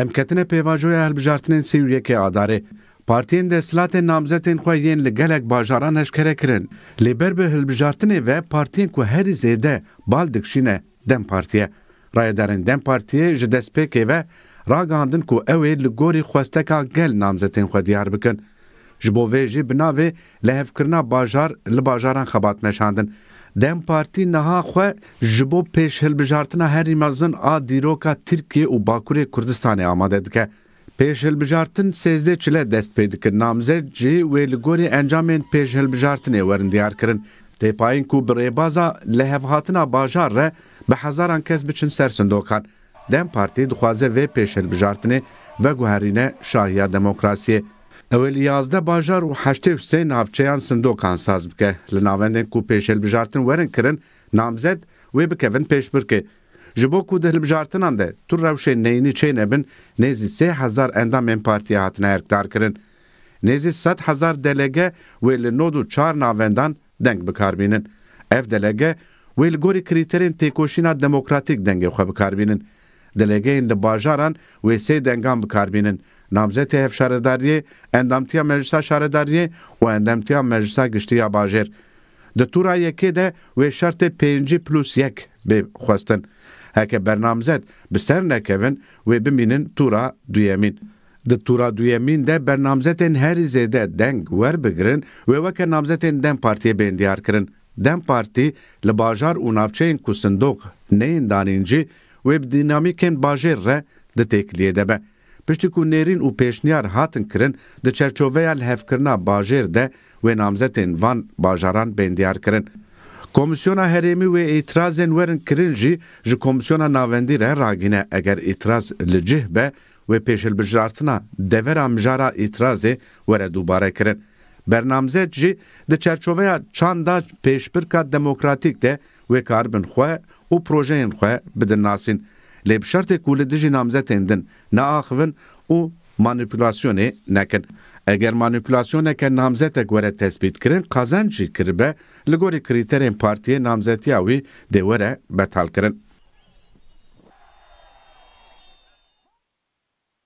Emketine pêvajoya hilbijartinên Sûriyekê adarê. Partiyên deslatên namzetên xwe yên li gelek bajaran eşkere kirin. Li ber bi hilbijartinê ve partiyên ku herî zêde bal dikşîne dem partiye. Rayedarên dem partiyê ji destpêkê ve ragihandin ku ew ê li gorî xwesteka gel namzetên xwe diyar bikin. Ji bo vê jî binavê li hevkirina bajar li bajaran xebatmeşandin. دم پارتی نها خو جبو پیش هلبجارتنا هری مزن آ دیروکا ترکیه و باکور کردستان آماده دکه پیش هلبجارتن سیزده چله دست پیدا کرد نامزد جی ویلگوری انجامین پیش هلبجارتنه ورن دیار کرن تیپاین کو بری بازا لهفهاتنا باجار ره به هزاران کس بچن سر صندوقان دم پارتی دخوازه و پیش هلبجارتنه و گوهرینه شاهیا دموکراسیه اول یازده باجار و هشته و سه ناوچەیان سندۆکان ساز بکە لە ناوەندێک و پێشێلبژارتن وەرن کردن نامزد وێ بکەون پێش بکە. ji bo ku dihilbijartinan de tu rewşê neynî çêne bin nêzî sê hezar endamên partiya hatine erkdar kirin. Nêzî sed hezar delege wê li nod û çar navendan deng bikarbînin. Ev delege wê li gorî kriterên têkoşîna demokratik dengê xwe bikarbînin. Delegeyên li bajaran wê sê dengan bikarbînin. نامزد هفشارەداریە ئەندامتیە مەجلسا شارەداریە و ئەندەمتیە مەجلسا گشتیە باژێر. Di tura yekê de wê şertê pêncî plus yek bê xwestin. Heke bernamzet bi ser nekevin wê bimînin tura duyemîn. Di tura duyemîn de bernamzetên herî zêde deng werbigirin wê weke namzetên dem partiye bêndiyar kirin. Dem Partî li bajar û navçeyên ku sindok neyên danîncî wê bi dînamîkên bajêr re di têkiliye debe. Piştî ku nêrîn û pêşniyar hatin kirin di çerçoveya lhevkirina bajêr de wê namzetên van bajaran bendiyar kirin. Komisyona herêmî wê îtirazên werin kirin jî ji komisyona navendî re ragîne eger îtiraz li cih be wê pêşilbijartina devera mijara îtirazê were dubare kirin. Bernamzet jî di çerçoveya çanda pêşbirka demokratîk de wê karbin xwe û projeyên xwe bidin nasîn. lê bi şertê ku li dijî namzetên din naaxivin û manipülasyonê nekin. Eger manipülasyoneke namzetek were tespît kirin qazan jî kiribe li gorî kriterên partiye namzetiya wî dê were bethal kirin.